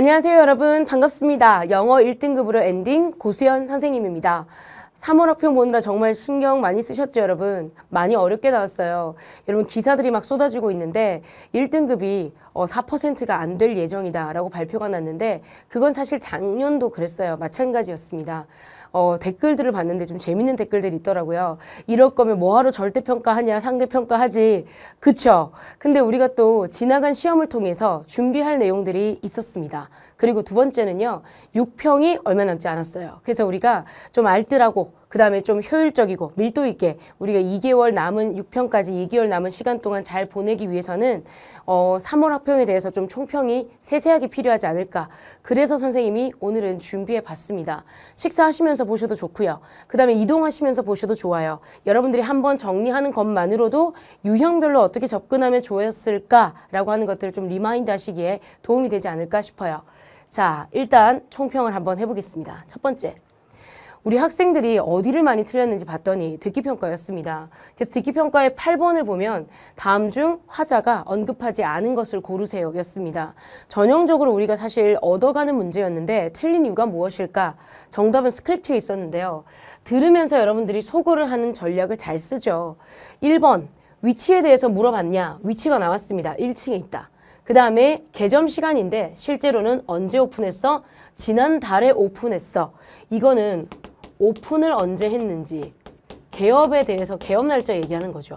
안녕하세요 여러분 반갑습니다. 영어 1등급으로 엔딩 고수연 선생님입니다. 3월 학평 보느라 정말 신경 많이 쓰셨죠 여러분? 많이 어렵게 나왔어요. 여러분 기사들이 막 쏟아지고 있는데 1등급이 4%가 어, 안될 예정이다 라고 발표가 났는데 그건 사실 작년도 그랬어요. 마찬가지였습니다. 어, 댓글들을 봤는데 좀 재밌는 댓글들이 있더라고요. 이럴 거면 뭐하러 절대평가하냐 상대평가하지 그쵸? 근데 우리가 또 지나간 시험을 통해서 준비할 내용들이 있었습니다. 그리고 두 번째는요. 6평이 얼마 남지 않았어요. 그래서 우리가 좀 알뜰하고 그 다음에 좀 효율적이고 밀도 있게 우리가 2개월 남은 6평까지 2개월 남은 시간 동안 잘 보내기 위해서는 어, 3월 학평에 대해서 좀 총평이 세세하게 필요하지 않을까 그래서 선생님이 오늘은 준비해 봤습니다. 식사하시면서 보셔도 좋고요. 그 다음에 이동하시면서 보셔도 좋아요. 여러분들이 한번 정리하는 것만으로도 유형별로 어떻게 접근하면 좋았을까라고 하는 것들을 좀 리마인드 하시기에 도움이 되지 않을까 싶어요. 자, 일단 총평을 한번 해보겠습니다. 첫 번째. 우리 학생들이 어디를 많이 틀렸는지 봤더니 듣기 평가였습니다. 그래서 듣기 평가의 8번을 보면 다음 중 화자가 언급하지 않은 것을 고르세요 였습니다. 전형적으로 우리가 사실 얻어가는 문제였는데 틀린 이유가 무엇일까? 정답은 스크립트에 있었는데요. 들으면서 여러분들이 소거를 하는 전략을 잘 쓰죠. 1번 위치에 대해서 물어봤냐? 위치가 나왔습니다. 1층에 있다. 그 다음에 개점 시간인데 실제로는 언제 오픈했어? 지난달에 오픈했어. 이거는 오픈을 언제 했는지 개업에 대해서 개업 날짜 얘기하는 거죠.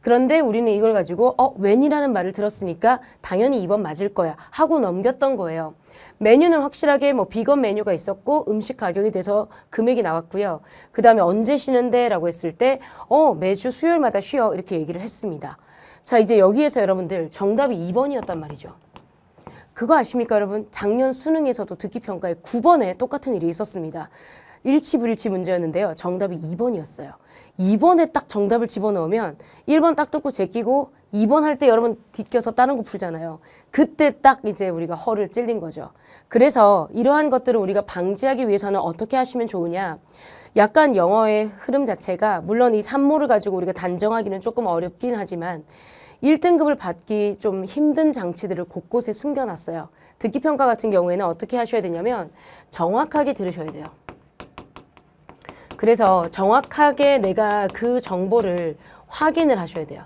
그런데 우리는 이걸 가지고 어 웬이라는 말을 들었으니까 당연히 이번 맞을 거야 하고 넘겼던 거예요. 메뉴는 확실하게 뭐 비건 메뉴가 있었고 음식 가격이돼서 금액이 나왔고요. 그 다음에 언제 쉬는데 라고 했을 때 어 매주 수요일마다 쉬어 이렇게 얘기를 했습니다. 자 이제 여기에서 여러분들 정답이 2번이었단 말이죠. 그거 아십니까 여러분? 작년 수능에서도 듣기평가에 9번에 똑같은 일이 있었습니다. 일치불일치 문제였는데요. 정답이 2번이었어요. 2번에 딱 정답을 집어넣으면 1번 딱 듣고 제끼고 2번 할 때 여러분 뒤껴서 다른 거 풀잖아요. 그때 딱 이제 우리가 허를 찔린 거죠. 그래서 이러한 것들을 우리가 방지하기 위해서는 어떻게 하시면 좋으냐. 약간 영어의 흐름 자체가 물론 이 산모를 가지고 우리가 단정하기는 조금 어렵긴 하지만 1등급을 받기 좀 힘든 장치들을 곳곳에 숨겨놨어요. 듣기평가 같은 경우에는 어떻게 하셔야 되냐면 정확하게 들으셔야 돼요. 그래서 정확하게 내가 그 정보를 확인을 하셔야 돼요.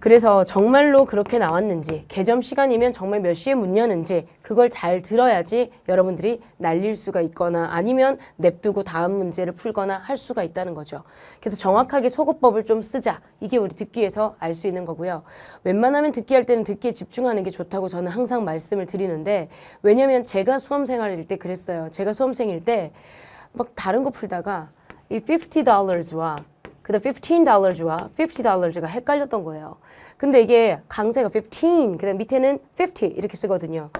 그래서 정말로 그렇게 나왔는지 개점 시간이면 정말 몇 시에 문 여는지 그걸 잘 들어야지 여러분들이 날릴 수가 있거나 아니면 냅두고 다음 문제를 풀거나 할 수가 있다는 거죠. 그래서 정확하게 소거법을 좀 쓰자. 이게 우리 듣기에서 알 수 있는 거고요. 웬만하면 듣기 할 때는 듣기에 집중하는 게 좋다고 저는 항상 말씀을 드리는데 왜냐면 제가 수험생활일 때 그랬어요. 제가 수험생일 때막 다른 거 풀다가 이 $50와 그다음 $15와 $50가 헷갈렸던 거예요. 근데 이게 강세가 15, 그다음 밑에는 50 이렇게 쓰거든요.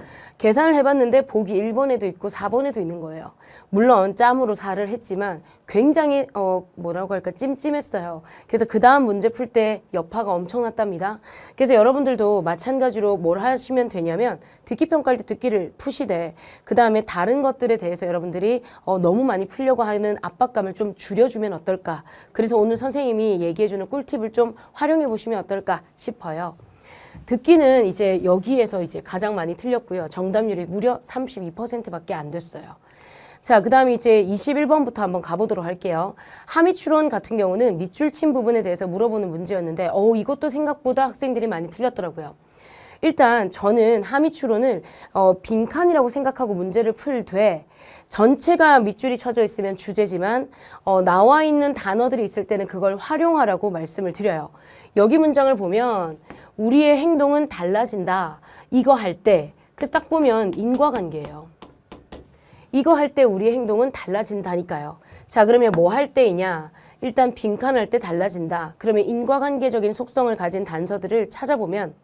계산을 해봤는데 보기 1번에도 있고 4번에도 있는 거예요. 물론 짬으로 4를 했지만 굉장히 어 뭐라고 할까 찜찜했어요. 그래서 그 다음 문제 풀 때 여파가 엄청났답니다. 그래서 여러분들도 마찬가지로 뭘 하시면 되냐면 듣기 평가할 때 듣기를 푸시되 그 다음에 다른 것들에 대해서 여러분들이 어 너무 많이 풀려고 하는 압박감을 좀 줄여주면 어떨까. 그래서 오늘 선생님이 얘기해주는 꿀팁을 좀 활용해 보시면 어떨까 싶어요. 듣기는 이제 여기에서 이제 가장 많이 틀렸고요. 정답률이 무려 32%밖에 안 됐어요. 자, 그 다음에 이제 21번부터 한번 가보도록 할게요. 하미 추론 같은 경우는 밑줄 친 부분에 대해서 물어보는 문제였는데, 어 이것도 생각보다 학생들이 많이 틀렸더라고요. 일단 저는 하미 추론을 어, 빈칸이라고 생각하고 문제를 풀되 전체가 밑줄이 쳐져 있으면 주제지만 어, 나와 있는 단어들이 있을 때는 그걸 활용하라고 말씀을 드려요. 여기 문장을 보면 우리의 행동은 달라진다. 이거 할 때, 그래서 딱 보면 인과관계예요. 이거 할 때 우리의 행동은 달라진다니까요. 자, 그러면 뭐 할 때이냐? 일단 빈칸할 때 달라진다. 그러면 인과관계적인 속성을 가진 단서들을 찾아보면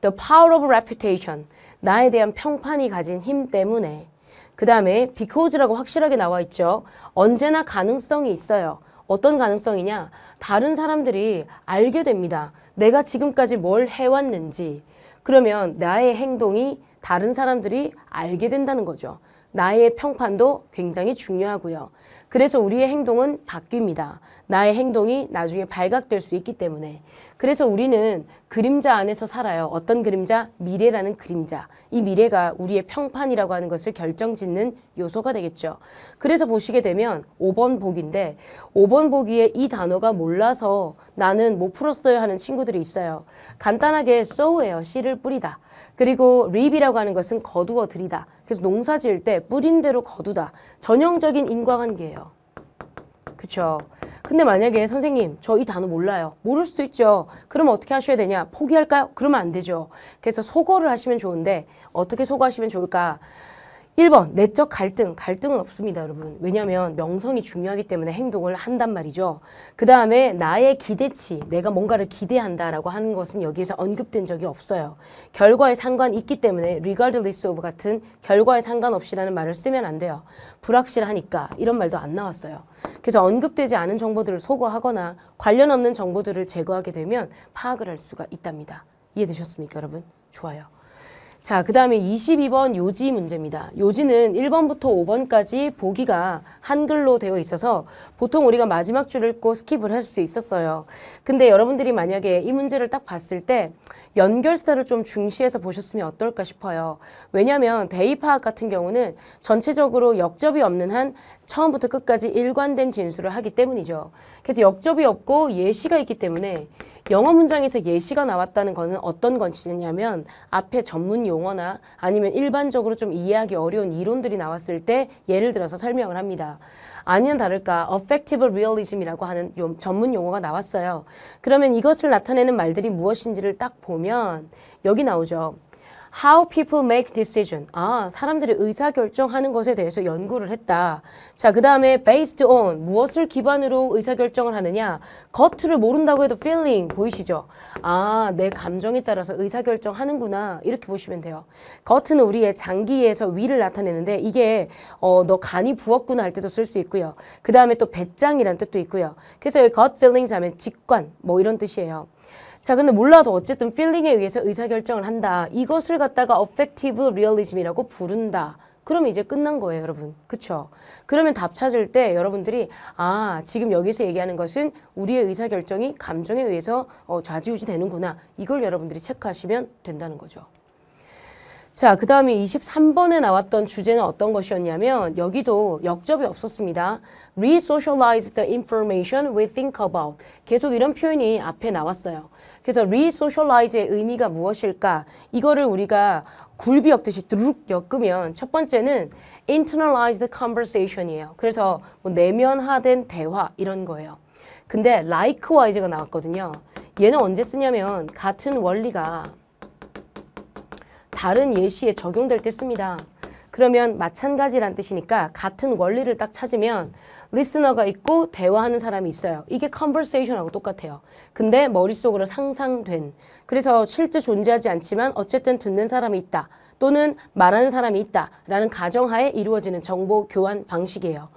The power of reputation, 나에 대한 평판이 가진 힘 때문에 그 다음에 because라고 확실하게 나와 있죠. 언제나 가능성이 있어요. 어떤 가능성이냐? 다른 사람들이 알게 됩니다. 내가 지금까지 뭘 해왔는지. 그러면 나의 행동이 다른 사람들이 알게 된다는 거죠. 나의 평판도 굉장히 중요하고요. 그래서 우리의 행동은 바뀝니다. 나의 행동이 나중에 발각될 수 있기 때문에. 그래서 우리는 그림자 안에서 살아요. 어떤 그림자? 미래라는 그림자. 이 미래가 우리의 평판이라고 하는 것을 결정짓는 요소가 되겠죠. 그래서 보시게 되면 5번 보기인데 5번 보기에 이 단어가 몰라서 나는 못 뭐 풀었어요 하는 친구들이 있어요. 간단하게 sow예요. 씨를 뿌리다. 그리고 reap이라고 하는 것은 거두어 들이다. 그래서 농사 지을 때 뿌린 대로 거두다. 전형적인 인과관계예요. 그렇죠. 근데 만약에 선생님 저 이 단어 몰라요. 모를 수도 있죠. 그럼 어떻게 하셔야 되냐? 포기할까요? 그러면 안 되죠. 그래서 소거를 하시면 좋은데 어떻게 소거하시면 좋을까? 1번 내적 갈등, 갈등은 없습니다 여러분. 왜냐하면 명성이 중요하기 때문에 행동을 한단 말이죠. 그 다음에 나의 기대치, 내가 뭔가를 기대한다라고 하는 것은 여기에서 언급된 적이 없어요. 결과에 상관 있기 때문에 regardless of 같은 결과에 상관없이라는 말을 쓰면 안 돼요. 불확실하니까 이런 말도 안 나왔어요. 그래서 언급되지 않은 정보들을 소거하거나 관련 없는 정보들을 제거하게 되면 파악을 할 수가 있답니다. 이해되셨습니까 여러분? 좋아요. 자, 그 다음에 22번 요지 문제입니다. 요지는 1번부터 5번까지 보기가 한글로 되어 있어서 보통 우리가 마지막 줄을 읽고 스킵을 할 수 있었어요. 근데 여러분들이 만약에 이 문제를 딱 봤을 때 연결사를 좀 중시해서 보셨으면 어떨까 싶어요. 왜냐하면 대입화학 같은 경우는 전체적으로 역접이 없는 한 처음부터 끝까지 일관된 진술을 하기 때문이죠. 그래서 역접이 없고 예시가 있기 때문에 영어 문장에서 예시가 나왔다는 것은 어떤 것이냐면 앞에 전문 용 용어나 아니면 일반적으로 좀 이해하기 어려운 이론들이 나왔을 때 예를 들어서 설명을 합니다. 아니면 다를까 affective realism이라고 하는 전문 용어가 나왔어요. 그러면 이것을 나타내는 말들이 무엇인지를 딱 보면 여기 나오죠. How people make decision. 아, 사람들이 의사결정하는 것에 대해서 연구를 했다. 자, 그 다음에 based on. 무엇을 기반으로 의사결정을 하느냐. 겉을 모른다고 해도 feeling. 보이시죠? 아, 내 감정에 따라서 의사결정하는구나. 이렇게 보시면 돼요. 겉은 우리의 장기에서 위를 나타내는데 이게 어, 너 간이 부었구나 할 때도 쓸 수 있고요. 그 다음에 또 배짱이란 뜻도 있고요. 그래서 여기 gut feelings 하면 직관 뭐 이런 뜻이에요. 자 근데 몰라도 어쨌든 필링에 의해서 의사결정을 한다. 이것을 갖다가 어펙티브 리얼리즘이라고 부른다. 그럼 이제 끝난 거예요 여러분 그쵸 그러면 답 찾을 때 여러분들이 아 지금 여기서 얘기하는 것은 우리의 의사결정이 감정에 의해서 어, 좌지우지 되는구나 이걸 여러분들이 체크하시면 된다는 거죠 자, 그 다음에 23번에 나왔던 주제는 어떤 것이었냐면 여기도 역접이 없었습니다. Resocialize the information we think about. 계속 이런 표현이 앞에 나왔어요. 그래서 resocialize의 의미가 무엇일까? 이거를 우리가 굴비 엮듯이 두룩 엮으면 첫 번째는 internalized conversation이에요. 그래서 뭐 내면화된 대화 이런 거예요. 근데 likewise가 나왔거든요. 얘는 언제 쓰냐면 같은 원리가 다른 예시에 적용될 때 씁니다. 그러면 마찬가지란 뜻이니까 같은 원리를 딱 찾으면 리스너가 있고 대화하는 사람이 있어요. 이게 컨 o n v e r s 하고 똑같아요. 근데 머릿속으로 상상된. 그래서 실제 존재하지 않지만 어쨌든 듣는 사람이 있다. 또는 말하는 사람이 있다. 라는 가정하에 이루어지는 정보 교환 방식이에요.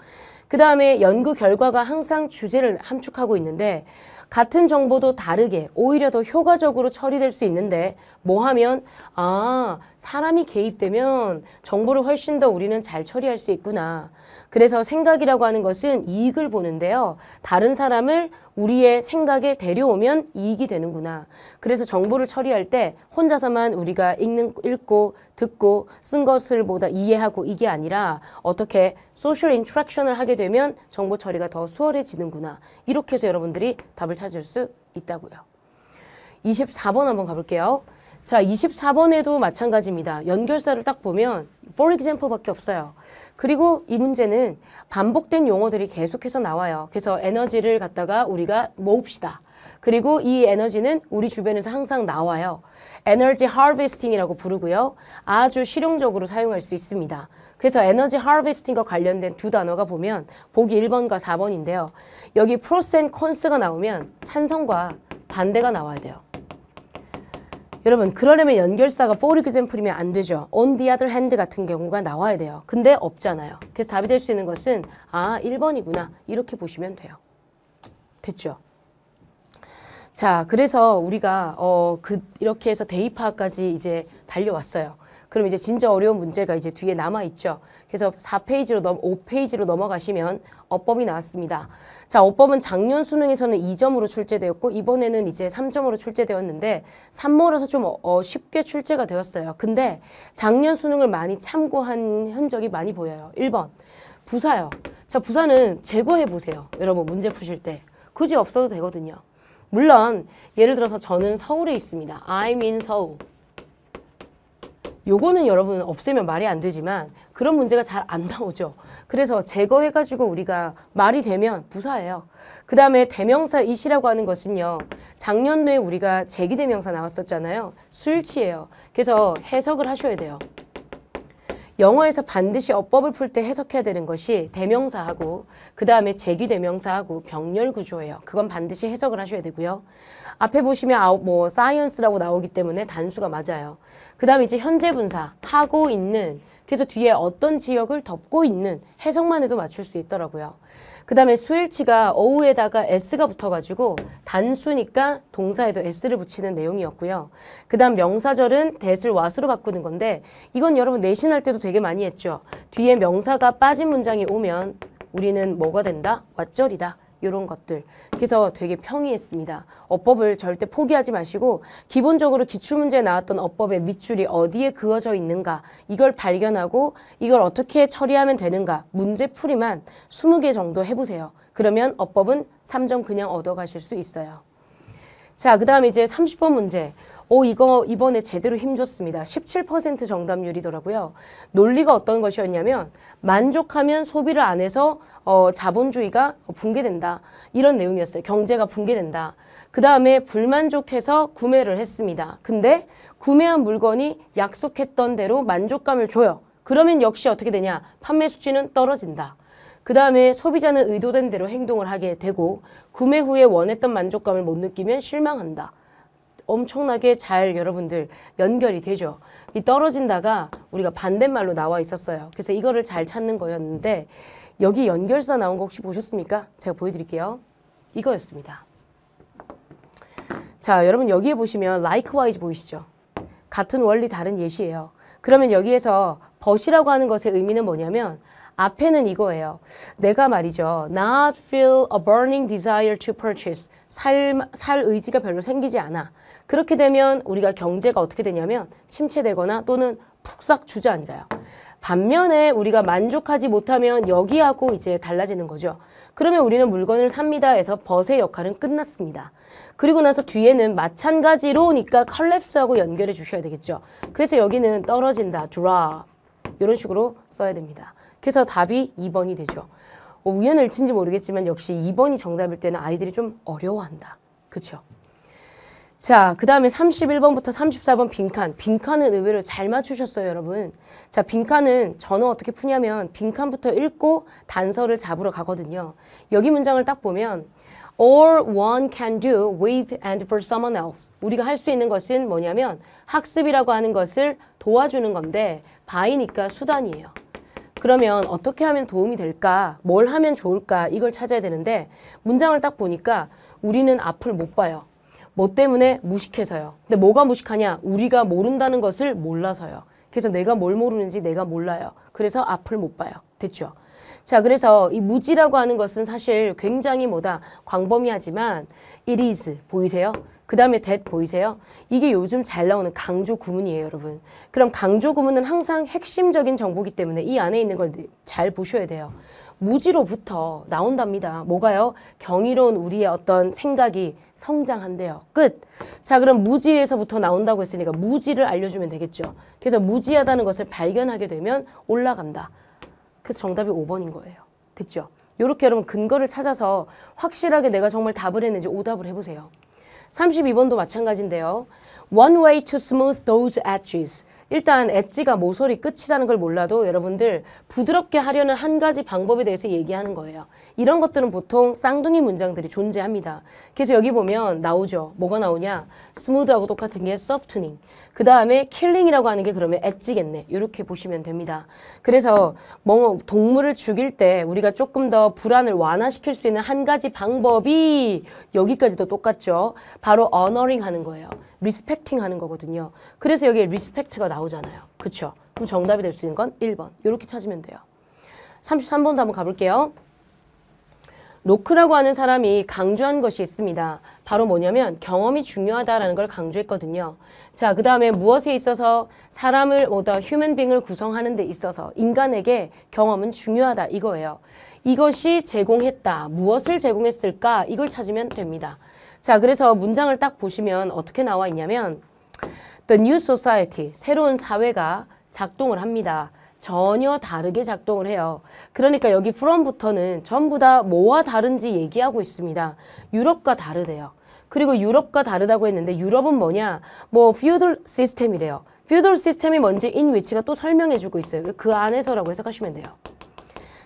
그 다음에 연구 결과가 항상 주제를 함축하고 있는데 같은 정보도 다르게 오히려 더 효과적으로 처리될 수 있는데 뭐 하면 아 사람이 개입되면 정보를 훨씬 더 우리는 잘 처리할 수 있구나. 그래서 생각이라고 하는 것은 이익을 보는데요. 다른 사람을 우리의 생각에 데려오면 이익이 되는구나. 그래서 정보를 처리할 때 혼자서만 우리가 읽는, 읽고 듣고 쓴 것을 보다 이해하고 이게 아니라 어떻게 소셜 인트랙션을 하게 되면 정보 처리가 더 수월해지는구나. 이렇게 해서 여러분들이 답을 찾을 수 있다고요. 24번 한번 가볼게요. 자, 24번에도 마찬가지입니다. 연결사를 딱 보면 for example밖에 없어요. 그리고 이 문제는 반복된 용어들이 계속해서 나와요. 그래서 에너지를 갖다가 우리가 모읍시다. 그리고 이 에너지는 우리 주변에서 항상 나와요. 에너지 하베스팅이라고 부르고요. 아주 실용적으로 사용할 수 있습니다. 그래서 에너지 하베스팅과 관련된 두 단어가 보면 보기 1번과 4번인데요. 여기 프로센 콘스가 나오면 찬성과 반대가 나와야 돼요. 여러분 그러려면 연결사가 for example이면 안 되죠. on the other hand 같은 경우가 나와야 돼요. 근데 없잖아요. 그래서 답이 될 수 있는 것은 아 1번이구나 이렇게 보시면 돼요. 됐죠? 자, 그래서 우리가 어, 그 이렇게 해서 대입화까지 이제 달려왔어요. 그럼 이제 진짜 어려운 문제가 이제 뒤에 남아 있죠. 그래서 4페이지로 넘 5페이지로 넘어가시면 어법이 나왔습니다. 자, 어법은 작년 수능에서는 2점으로 출제되었고 이번에는 이제 3점으로 출제되었는데 3모라서 좀 어, 어, 쉽게 출제가 되었어요. 근데 작년 수능을 많이 참고한 흔적이 많이 보여요. 1번. 부사요. 자, 부사는 제거해 보세요. 여러분 문제 푸실 때. 굳이 없어도 되거든요. 물론 예를 들어서 저는 서울에 있습니다. I'm in 서울. 요거는 여러분 없애면 말이 안 되지만 그런 문제가 잘 안 나오죠. 그래서 제거해가지고 우리가 말이 되면 부사예요. 그 다음에 대명사 이시라고 하는 것은요. 작년도에 우리가 제기대명사 나왔었잖아요. 수일예요 그래서 해석을 하셔야 돼요. 영어에서 반드시 어법을 풀 때 해석해야 되는 것이 대명사하고 그 다음에 제기대명사하고 병렬 구조예요. 그건 반드시 해석을 하셔야 되고요. 앞에 보시면 아우, 뭐 사이언스라고 나오기 때문에 단수가 맞아요. 그 다음에 이제 현재 분사 하고 있는 그래서 뒤에 어떤 지역을 덮고 있는 해석만 해도 맞출 수 있더라고요. 그 다음에 수일치가 어우에다가 s가 붙어가지고 단수니까 동사에도 s를 붙이는 내용이었고요. 그 다음 명사절은 대슬 와스로 바꾸는 건데 이건 여러분 내신할 때도 되게 많이 했죠. 뒤에 명사가 빠진 문장이 오면 우리는 뭐가 된다? 왓절이다. 이런 것들. 그래서 되게 평이했습니다. 어법을 절대 포기하지 마시고 기본적으로 기출문제에 나왔던 어법의 밑줄이 어디에 그어져 있는가 이걸 발견하고 이걸 어떻게 처리하면 되는가 문제풀이만 20개 정도 해보세요. 그러면 어법은 3점 그냥 얻어가실 수 있어요. 자, 그 다음에 이제 30번 문제. 오, 이거 이번에 제대로 힘줬습니다. 17% 정답률이더라고요. 논리가 어떤 것이었냐면 만족하면 소비를 안 해서 어, 자본주의가 붕괴된다. 이런 내용이었어요. 경제가 붕괴된다. 그 다음에 불만족해서 구매를 했습니다. 근데 구매한 물건이 약속했던 대로 만족감을 줘요. 그러면 역시 어떻게 되냐? 판매 수치는 떨어진다. 그 다음에 소비자는 의도된 대로 행동을 하게 되고 구매 후에 원했던 만족감을 못 느끼면 실망한다. 엄청나게 잘 여러분들 연결이 되죠. 이 떨어진다가 우리가 반대말로 나와 있었어요. 그래서 이거를 잘 찾는 거였는데 여기 연결사 나온 거 혹시 보셨습니까? 제가 보여드릴게요. 이거였습니다. 자, 여러분 여기에 보시면 likewise 보이시죠? 같은 원리 다른 예시예요. 그러면 여기에서 벗이라고 하는 것의 의미는 뭐냐면 앞에는 이거예요. 내가 말이죠. Not feel a burning desire to purchase. 살, 살 의지가 별로 생기지 않아. 그렇게 되면 우리가 경제가 어떻게 되냐면 침체되거나 또는 푹싹 주저앉아요. 반면에 우리가 만족하지 못하면 여기하고 이제 달라지는 거죠. 그러면 우리는 물건을 삽니다 해서 벗의 역할은 끝났습니다. 그리고 나서 뒤에는 마찬가지로니까 컬랩스하고 연결해 주셔야 되겠죠. 그래서 여기는 떨어진다, drop. 이런 식으로 써야 됩니다. 그래서 답이 2번이 되죠. 어, 뭐 우연일치지 모르겠지만 역시 2번이 정답일 때는 아이들이 좀 어려워한다. 그렇죠? 자, 그 다음에 31번부터 34번 빈칸. 빈칸은 의외로 잘 맞추셨어요, 여러분. 자, 빈칸은 전어 어떻게 푸냐면 빈칸부터 읽고 단서를 잡으러 가거든요. 여기 문장을 딱 보면 All one can do with and for someone else. 우리가 할 수 있는 것은 뭐냐면 학습이라고 하는 것을 도와주는 건데 by니까 수단이에요. 그러면 어떻게 하면 도움이 될까? 뭘 하면 좋을까? 이걸 찾아야 되는데 문장을 딱 보니까 우리는 앞을 못 봐요. 뭐 때문에 무식해서요. 근데 뭐가 무식하냐? 우리가 모른다는 것을 몰라서요. 그래서 내가 뭘 모르는지 내가 몰라요. 그래서 앞을 못 봐요. 됐죠? 자, 그래서 이 무지라고 하는 것은 사실 굉장히 뭐다 광범위하지만 it is 보이세요? 그 다음에 that 보이세요? 이게 요즘 잘 나오는 강조 구문이에요 여러분. 그럼 강조 구문은 항상 핵심적인 정보기 때문에 이 안에 있는 걸 잘 보셔야 돼요. 무지로부터 나온답니다. 뭐가요? 경이로운 우리의 어떤 생각이 성장한대요. 끝! 자 그럼 무지에서부터 나온다고 했으니까 무지를 알려주면 되겠죠. 그래서 무지하다는 것을 발견하게 되면 올라간다. 그래서 정답이 5번인 거예요. 됐죠? 이렇게 여러분 근거를 찾아서 확실하게 내가 정말 답을 했는지 오답을 해보세요. 32번도 마찬가지인데요. One way to smooth those edges. 일단 엣지가 모서리 끝이라는 걸 몰라도 여러분들 부드럽게 하려는 한 가지 방법에 대해서 얘기하는 거예요. 이런 것들은 보통 쌍둥이 문장들이 존재합니다. 그래서 여기 보면 나오죠. 뭐가 나오냐? 스무드하고 똑같은 게 소프트닝. 그 다음에 킬링이라고 하는 게 그러면 엣지겠네. 이렇게 보시면 됩니다. 그래서 뭐 동물을 죽일 때 우리가 조금 더 불안을 완화시킬 수 있는 한 가지 방법이 여기까지도 똑같죠. 바로 어너링 하는 거예요. 리스펙팅 하는 거거든요. 그래서 여기에 리스펙트가 나오잖아요. 그쵸? 그럼 정답이 될 수 있는 건 1번. 이렇게 찾으면 돼요. 33번도 한번 가볼게요. 노크라고 하는 사람이 강조한 것이 있습니다. 바로 뭐냐면 경험이 중요하다라는 걸 강조했거든요. 자, 그 다음에 무엇에 있어서 사람을, 뭐다, 휴먼 빙을 구성하는 데 있어서 인간에게 경험은 중요하다 이거예요. 이것이 제공했다. 무엇을 제공했을까? 이걸 찾으면 됩니다. 자, 그래서 문장을 딱 보시면 어떻게 나와 있냐면 The new society, 새로운 사회가 작동을 합니다. 전혀 다르게 작동을 해요. 그러니까 여기 from부터는 전부 다 뭐와 다른지 얘기하고 있습니다. 유럽과 다르대요. 그리고 유럽과 다르다고 했는데 유럽은 뭐냐? 뭐 feudal 시스템이래요. feudal 시스템이 뭔지 in 위치가 또 설명해주고 있어요. 그 안에서라고 해석하시면 돼요.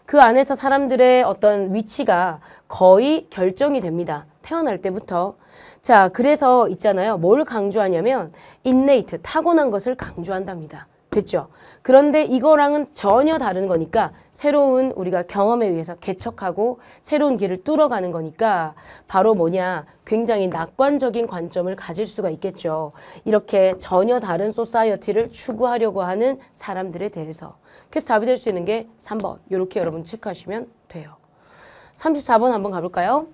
그 안에서 사람들의 어떤 위치가 거의 결정이 됩니다. 태어날 때부터. 자, 그래서 있잖아요. 뭘 강조하냐면 인네이트 타고난 것을 강조한답니다. 됐죠? 그런데 이거랑은 전혀 다른 거니까 새로운 우리가 경험에 의해서 개척하고 새로운 길을 뚫어가는 거니까 바로 뭐냐 굉장히 낙관적인 관점을 가질 수가 있겠죠. 이렇게 전혀 다른 소사이어티를 추구하려고 하는 사람들에 대해서 그래서 답이 될 수 있는 게3번 이렇게 여러분 체크하시면 돼요. 3 4번 한번 가볼까요?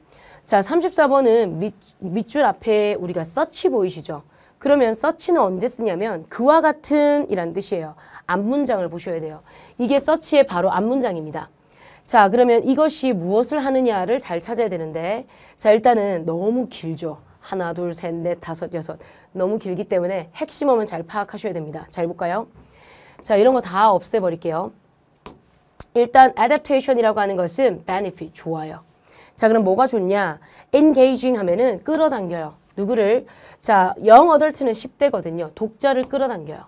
자, 34번은 밑, 밑줄 앞에 우리가 서치 보이시죠? 그러면 서치는 언제 쓰냐면 그와 같은 이란 뜻이에요. 앞문장을 보셔야 돼요. 이게 서치의 바로 앞문장입니다. 자, 그러면 이것이 무엇을 하느냐를 잘 찾아야 되는데 자, 일단은 너무 길죠. 하나, 둘, 셋, 넷, 다섯, 여섯 너무 길기 때문에 핵심어만 잘 파악하셔야 됩니다. 잘 볼까요? 자, 이런 거 다 없애버릴게요. 일단 adaptation이라고 하는 것은 benefit, 좋아요. 자 그럼 뭐가 좋냐? engaging 하면은 끌어당겨요. 누구를? 자, 영 어덜트는 10대거든요. 독자를 끌어당겨요.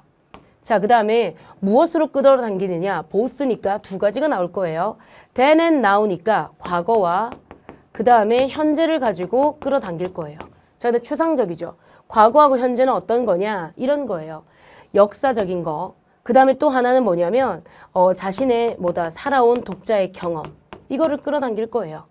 자, 그 다음에 무엇으로 끌어당기느냐? 보스니까 두 가지가 나올 거예요. then and now니까 과거와 그 다음에 현재를 가지고 끌어당길 거예요. 자, 근데 추상적이죠. 과거하고 현재는 어떤 거냐? 이런 거예요. 역사적인 거. 그 다음에 또 하나는 뭐냐면 어, 자신의 뭐다 살아온 독자의 경험. 이거를 끌어당길 거예요.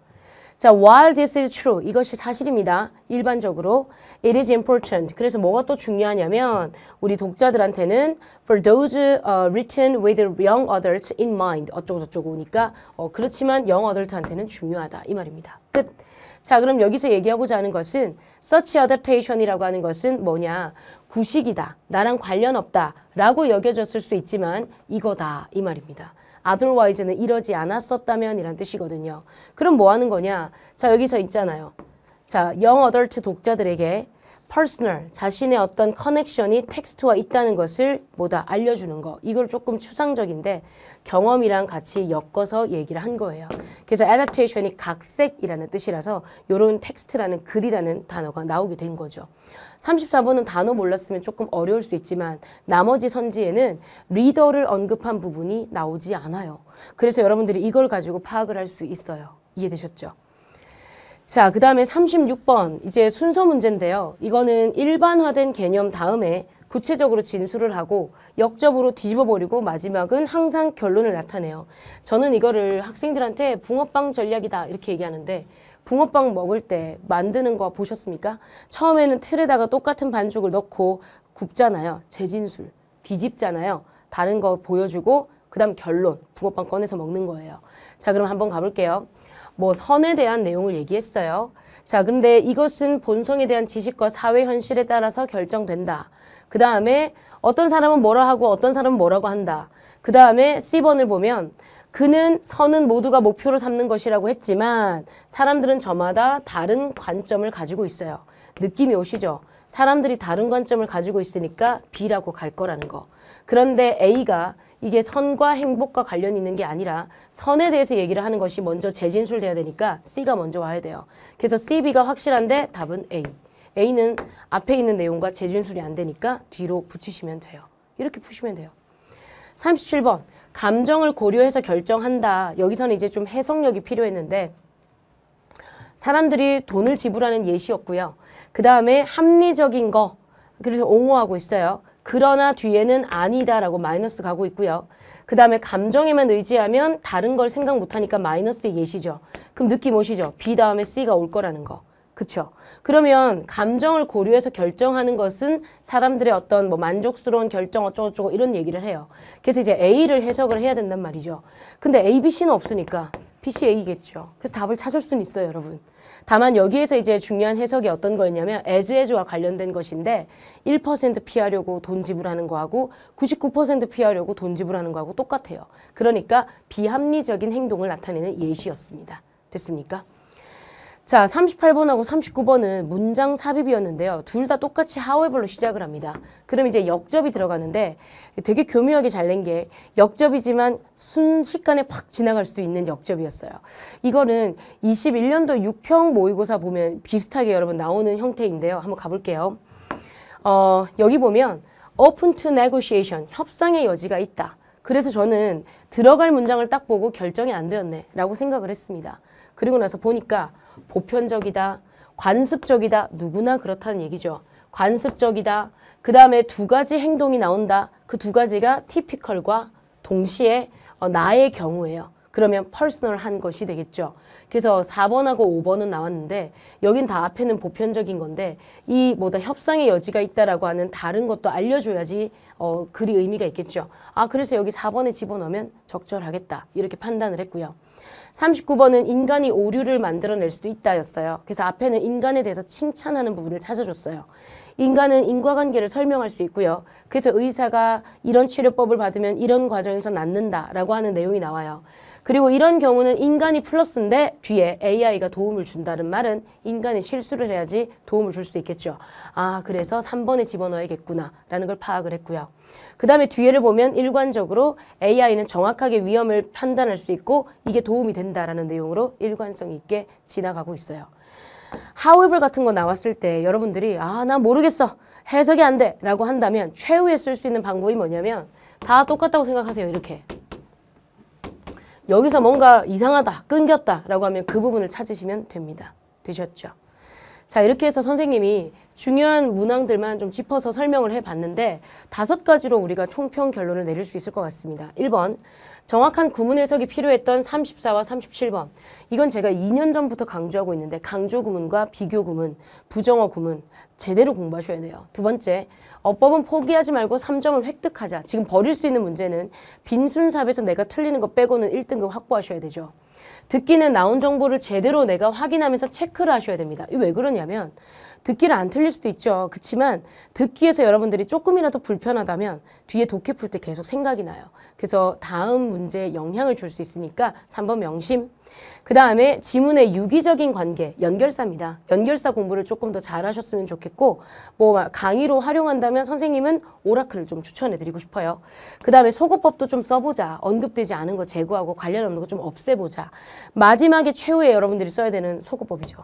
자, while this is true, 이것이 사실입니다. 일반적으로 it is important. 그래서 뭐가 또 중요하냐면 우리 독자들한테는 for those uh, written with young adults in mind 어쩌고 저쩌고 오니까 어, 그렇지만 young adult한테는 중요하다 이 말입니다. 끝. 자, 그럼 여기서 얘기하고자 하는 것은 such adaptation이라고 하는 것은 뭐냐? 구식이다. 나랑 관련 없다. 라고 여겨졌을 수 있지만 이거다. 이 말입니다. otherwise는 이러지 않았었다면 이란 뜻이거든요. 그럼 뭐 하는 거냐? 자, 여기서 있잖아요. 자, 영 어덜트 독자들에게 personal, 자신의 어떤 커넥션이 텍스트와 있다는 것을 뭐다 알려주는 거. 이걸 조금 추상적인데 경험이랑 같이 엮어서 얘기를 한 거예요. 그래서 adaptation이 각색이라는 뜻이라서 요런 텍스트라는 글이라는 단어가 나오게 된 거죠. 34번은 단어 몰랐으면 조금 어려울 수 있지만 나머지 선지에는 리더를 언급한 부분이 나오지 않아요. 그래서 여러분들이 이걸 가지고 파악을 할 수 있어요. 이해되셨죠? 자, 그 다음에 36번 이제 순서 문제인데요. 이거는 일반화된 개념 다음에 구체적으로 진술을 하고 역접으로 뒤집어버리고 마지막은 항상 결론을 나타내요. 저는 이거를 학생들한테 붕어빵 전략이다 이렇게 얘기하는데 붕어빵 먹을 때 만드는 거 보셨습니까? 처음에는 틀에다가 똑같은 반죽을 넣고 굽잖아요. 재진술, 뒤집잖아요. 다른 거 보여주고 그 다음 결론, 붕어빵 꺼내서 먹는 거예요. 자 그럼 한번 가볼게요. 뭐 선에 대한 내용을 얘기했어요. 자, 근데 이것은 본성에 대한 지식과 사회 현실에 따라서 결정된다. 그 다음에 어떤 사람은 뭐라 하고 어떤 사람은 뭐라고 한다. 그 다음에 C번을 보면 그는 선은 모두가 목표로 삼는 것이라고 했지만 사람들은 저마다 다른 관점을 가지고 있어요. 느낌이 오시죠? 사람들이 다른 관점을 가지고 있으니까 B라고 갈 거라는 거. 그런데 A가 이게 선과 행복과 관련 있는 게 아니라 선에 대해서 얘기를 하는 것이 먼저 재진술돼야 되니까 C가 먼저 와야 돼요. 그래서 C, B가 확실한데 답은 A. A는 앞에 있는 내용과 재진술이 안 되니까 뒤로 붙이시면 돼요. 이렇게 푸시면 돼요. 37번 감정을 고려해서 결정한다. 여기서는 이제 좀 해석력이 필요했는데 사람들이 돈을 지불하는 예시였고요. 그 다음에 합리적인 거 그래서 옹호하고 있어요. 그러나 뒤에는 아니다라고 마이너스 가고 있고요. 그 다음에 감정에만 의지하면 다른 걸 생각 못하니까 마이너스 의 예시죠. 그럼 느낌 오시죠? B 다음에 C가 올 거라는 거. 그렇죠. 그러면 감정을 고려해서 결정하는 것은 사람들의 어떤 뭐 만족스러운 결정 어쩌고저쩌고 이런 얘기를 해요. 그래서 이제 A를 해석을 해야 된단 말이죠. 근데 A, B, C는 없으니까 PCA겠죠. 그래서 답을 찾을 수는 있어요, 여러분. 다만 여기에서 이제 중요한 해석이 어떤 거였냐면 에즈에즈와 관련된 것인데 1% 피하려고 돈 지불하는 거하고 99% 피하려고 돈 지불하는 거하고 똑같아요. 그러니까 비합리적인 행동을 나타내는 예시였습니다. 됐습니까? 자, 38번하고 39번은 문장 삽입이었는데요. 둘 다 똑같이 however로 시작을 합니다. 그럼 이제 역접이 들어가는데 되게 교묘하게 잘 낸 게 역접이지만 순식간에 팍 지나갈 수 있는 역접이었어요. 이거는 21년도 6평 모의고사 보면 비슷하게 여러분 나오는 형태인데요. 한번 가볼게요. 어, 여기 보면 open to negotiation, 협상의 여지가 있다. 그래서 저는 들어갈 문장을 딱 보고 결정이 안 되었네 라고 생각을 했습니다. 그리고 나서 보니까 보편적이다, 관습적이다, 누구나 그렇다는 얘기죠. 관습적이다, 그 다음에 두 가지 행동이 나온다. 그 두 가지가 티피컬과 동시에 어, 나의 경우예요. 그러면 퍼스널한 것이 되겠죠. 그래서 4번하고 5번은 나왔는데 여긴 다 앞에는 보편적인 건데 이 뭐다 협상의 여지가 있다라고 하는 다른 것도 알려줘야지 어, 글이 의미가 있겠죠. 아 그래서 여기 4번에 집어넣으면 적절하겠다 이렇게 판단을 했고요. 39번은 인간이 오류를 만들어낼 수도 있다였어요. 그래서 앞에는 인간에 대해서 칭찬하는 부분을 찾아줬어요. 인간은 인과관계를 설명할 수 있고요. 그래서 의사가 이런 치료법을 받으면 이런 과정에서 낫는다라고 하는 내용이 나와요. 그리고 이런 경우는 인간이 플러스인데 뒤에 AI가 도움을 준다는 말은 인간이 실수를 해야지 도움을 줄 수 있겠죠. 아 그래서 3번에 집어넣어야겠구나 라는 걸 파악을 했고요. 그 다음에 뒤에를 보면 일관적으로 AI는 정확하게 위험을 판단할 수 있고 이게 도움이 된다라는 내용으로 일관성 있게 지나가고 있어요. however 같은 거 나왔을 때 여러분들이 아 나 모르겠어 해석이 안돼 라고 한다면 최후에 쓸 수 있는 방법이 뭐냐면 다 똑같다고 생각하세요 이렇게 여기서 뭔가 이상하다 끊겼다 라고 하면 그 부분을 찾으시면 됩니다 되셨죠? 자, 이렇게 해서 선생님이 중요한 문항들만 좀 짚어서 설명을 해봤는데 다섯 가지로 우리가 총평 결론을 내릴 수 있을 것 같습니다. 1번 정확한 구문 해석이 필요했던 34와 37번 이건 제가 2년 전부터 강조하고 있는데 강조 구문과 비교 구문, 부정어 구문 제대로 공부하셔야 돼요. 두 번째 어법은 포기하지 말고 3점을 획득하자. 지금 버릴 수 있는 문제는 빈순삽에서 내가 틀리는 거 빼고는 1등급 확보하셔야 되죠. 듣기는 나온 정보를 제대로 내가 확인하면서 체크를 하셔야 됩니다. 왜 그러냐면 듣기를 안 틀릴 수도 있죠. 그렇지만 듣기에서 여러분들이 조금이라도 불편하다면 뒤에 독해 풀 때 계속 생각이 나요. 그래서 다음 문제에 영향을 줄 수 있으니까 3번 명심 그 다음에 지문의 유기적인 관계, 연결사입니다. 연결사 공부를 조금 더 잘하셨으면 좋겠고 뭐 강의로 활용한다면 선생님은 오라클을 좀 추천해드리고 싶어요. 그 다음에 소거법도 좀 써보자. 언급되지 않은 거 제거하고 관련 없는 거 좀 없애보자. 마지막에 최후에 여러분들이 써야 되는 소거법이죠.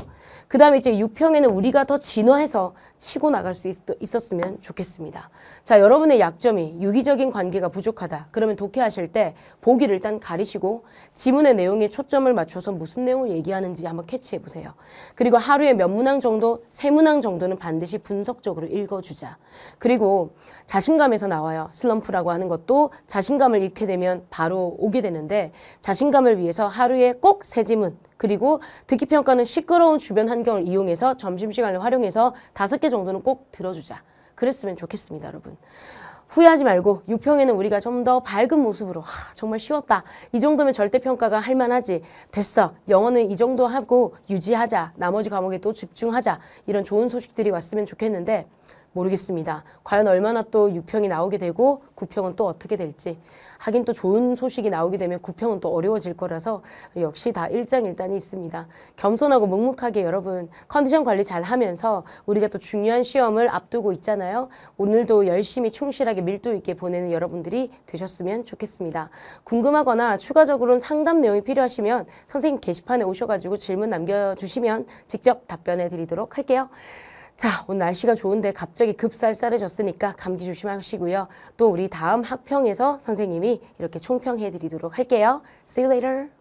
그 다음에 이제 육평에는 우리가 더 진화해서 치고 나갈 수 있, 있었으면 좋겠습니다. 자, 여러분의 약점이 유기적인 관계가 부족하다. 그러면 독해하실 때 보기를 일단 가리시고 지문의 내용에 초점을 맞춰서 무슨 내용을 얘기하는지 한번 캐치해 보세요. 그리고 하루에 몇 문항 정도, 세 문항 정도는 반드시 분석적으로 읽어주자. 그리고 자신감에서 나와요. 슬럼프라고 하는 것도 자신감을 잃게 되면 바로 오게 되는데 자신감을 위해서 하루에 꼭 세 지문 그리고 듣기 평가는 시끄러운 주변 환경을 이용해서 점심시간을 활용해서 다섯 개 정도는 꼭 들어주자. 그랬으면 좋겠습니다, 여러분. 후회하지 말고 6평에는 우리가 좀 더 밝은 모습으로 하, 정말 쉬웠다. 이 정도면 절대평가가 할만하지. 됐어. 영어는 이 정도 하고 유지하자. 나머지 과목에 또 집중하자. 이런 좋은 소식들이 왔으면 좋겠는데 모르겠습니다. 과연 얼마나 또 6평이 나오게 되고 9평은 또 어떻게 될지 하긴 또 좋은 소식이 나오게 되면 9평은 또 어려워질 거라서 역시 다 일장일단이 있습니다. 겸손하고 묵묵하게 여러분 컨디션 관리 잘 하면서 우리가 또 중요한 시험을 앞두고 있잖아요. 오늘도 열심히 충실하게 밀도 있게 보내는 여러분들이 되셨으면 좋겠습니다. 궁금하거나 추가적으로는 상담 내용이 필요하시면 선생님 게시판에 오셔가지고 질문 남겨주시면 직접 답변해 드리도록 할게요. 자, 오늘 날씨가 좋은데 갑자기 급쌀쌀해졌으니까 감기 조심하시고요. 또 우리 다음 학평에서 선생님이 이렇게 총평해 드리도록 할게요. See you later.